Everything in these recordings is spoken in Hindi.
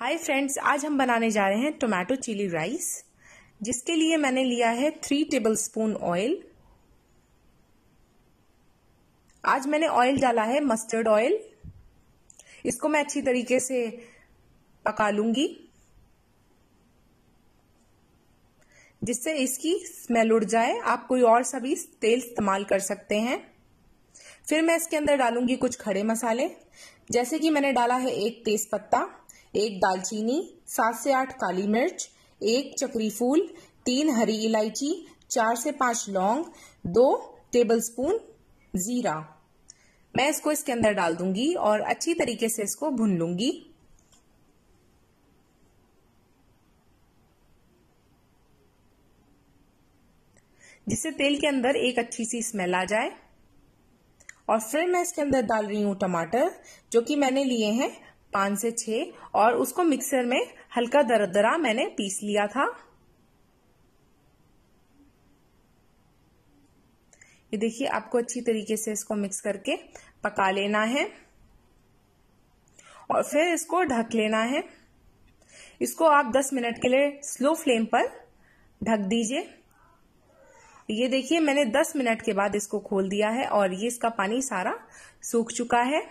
हाय फ्रेंड्स आज हम बनाने जा रहे हैं टोमेटो चिली राइस जिसके लिए मैंने लिया है थ्री टेबल स्पून ऑयल आज मैंने ऑयल डाला है मस्टर्ड ऑयल इसको मैं अच्छी तरीके से पका लूंगी जिससे इसकी स्मेल उड़ जाए आप कोई और सा भी तेल इस्तेमाल कर सकते हैं फिर मैं इसके अंदर डालूंगी कुछ खड़े मसाले जैसे कि मैंने डाला है एक तेज पत्ता एक दालचीनी सात से आठ काली मिर्च एक चक्री फूल तीन हरी इलायची चार से पांच लौंग दो टेबलस्पून जीरा मैं इसको इसके अंदर डाल दूंगी और अच्छी तरीके से इसको भून लूंगी जिससे तेल के अंदर एक अच्छी सी स्मेल आ जाए और फिर मैं इसके अंदर डाल रही हूं टमाटर जो कि मैंने लिए हैं पांच से छह और उसको मिक्सर में हल्का दरदरा मैंने पीस लिया था ये देखिए आपको अच्छी तरीके से इसको मिक्स करके पका लेना है और फिर इसको ढक लेना है इसको आप 10 मिनट के लिए स्लो फ्लेम पर ढक दीजिए ये देखिए मैंने 10 मिनट के बाद इसको खोल दिया है और ये इसका पानी सारा सूख चुका है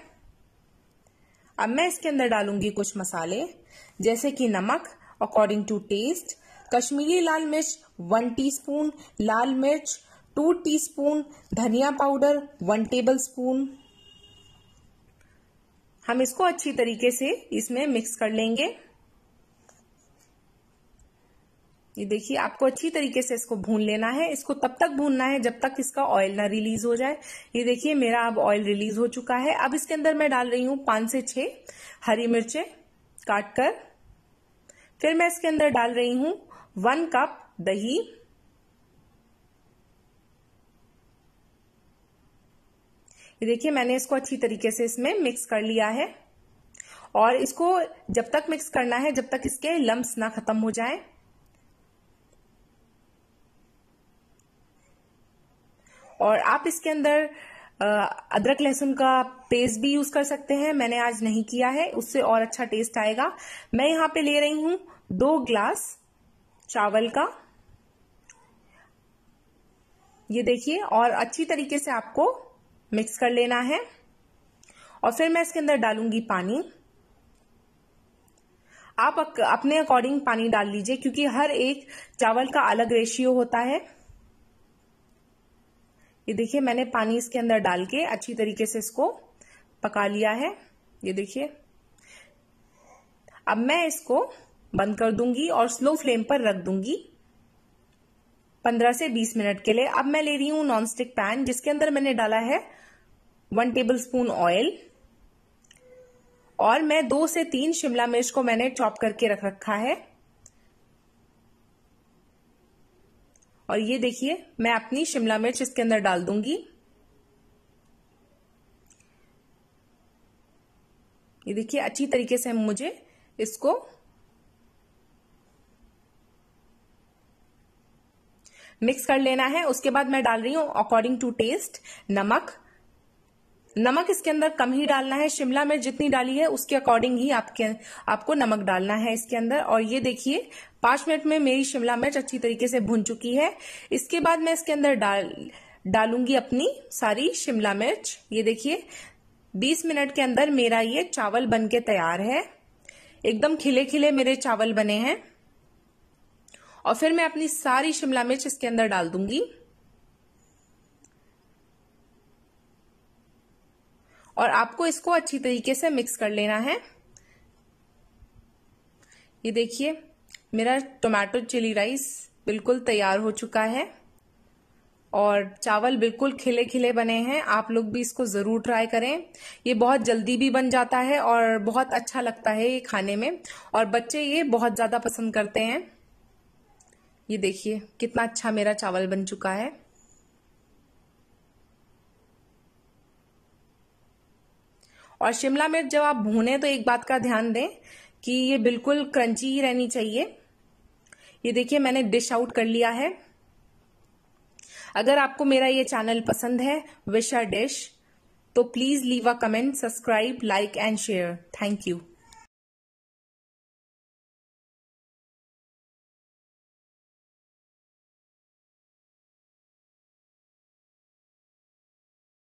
अब मैं इसके अंदर डालूंगी कुछ मसाले जैसे कि नमक अकॉर्डिंग टू टेस्ट कश्मीरी लाल मिर्च वन टीस्पून, लाल मिर्च टू टीस्पून, धनिया पाउडर वन टेबल स्पून हम इसको अच्छी तरीके से इसमें मिक्स कर लेंगे ये देखिए आपको अच्छी तरीके से इसको भून लेना है इसको तब तक भूनना है जब तक इसका ऑयल ना रिलीज हो जाए ये देखिए मेरा अब ऑयल रिलीज हो चुका है अब इसके अंदर मैं डाल रही हूं पांच से छह हरी मिर्चें काटकर फिर मैं इसके अंदर डाल रही हूं वन कप दही ये देखिए मैंने इसको अच्छी तरीके से इसमें मिक्स कर लिया है और इसको जब तक मिक्स करना है जब तक इसके लम्ब ना खत्म हो जाएं और आप इसके अंदर अदरक लहसुन का पेस्ट भी यूज कर सकते हैं मैंने आज नहीं किया है उससे और अच्छा टेस्ट आएगा मैं यहाँ पे ले रही हूं दो ग्लास चावल का ये देखिए और अच्छी तरीके से आपको मिक्स कर लेना है और फिर मैं इसके अंदर डालूंगी पानी आप अपने अकॉर्डिंग पानी डाल लीजिए क्योंकि हर एक चावल का अलग रेशियो होता है ये देखिए मैंने पानी इसके अंदर डाल के अच्छी तरीके से इसको पका लिया है ये देखिए अब मैं इसको बंद कर दूंगी और स्लो फ्लेम पर रख दूंगी 15 से 20 मिनट के लिए अब मैं ले रही हूं नॉन स्टिक पैन जिसके अंदर मैंने डाला है वन टेबल स्पून ऑयल और मैं दो से तीन शिमला मिर्च को मैंने चॉप करके रख रखा है और ये देखिए मैं अपनी शिमला मिर्च इसके अंदर डाल दूंगी ये देखिए अच्छी तरीके से मुझे इसको मिक्स कर लेना है उसके बाद मैं डाल रही हूं अकॉर्डिंग टू टेस्ट नमक नमक इसके अंदर कम ही डालना है शिमला मिर्च जितनी डाली है उसके अकॉर्डिंग ही आपके आपको नमक डालना है इसके अंदर और ये देखिए पांच मिनट में मेरी शिमला मिर्च अच्छी तरीके से भुन चुकी है इसके बाद मैं इसके अंदर डाल डालूंगी अपनी सारी शिमला मिर्च ये देखिए 20 मिनट के अंदर मेरा ये चावल बन के तैयार है एकदम खिले खिले मेरे चावल बने हैं और फिर मैं अपनी सारी शिमला मिर्च इसके अंदर डाल दूंगी और आपको इसको अच्छी तरीके से मिक्स कर लेना है ये देखिए मेरा टोमेटो चिली राइस बिल्कुल तैयार हो चुका है और चावल बिल्कुल खिले खिले बने हैं आप लोग भी इसको ज़रूर ट्राई करें ये बहुत जल्दी भी बन जाता है और बहुत अच्छा लगता है ये खाने में और बच्चे ये बहुत ज़्यादा पसंद करते हैं ये देखिए कितना अच्छा मेरा चावल बन चुका है और शिमला मिर्च जब आप भूने तो एक बात का ध्यान दें कि ये बिल्कुल क्रंची ही रहनी चाहिए ये देखिए मैंने डिश आउट कर लिया है अगर आपको मेरा ये चैनल पसंद है विशा डिश तो please leave a comment subscribe like and share thank you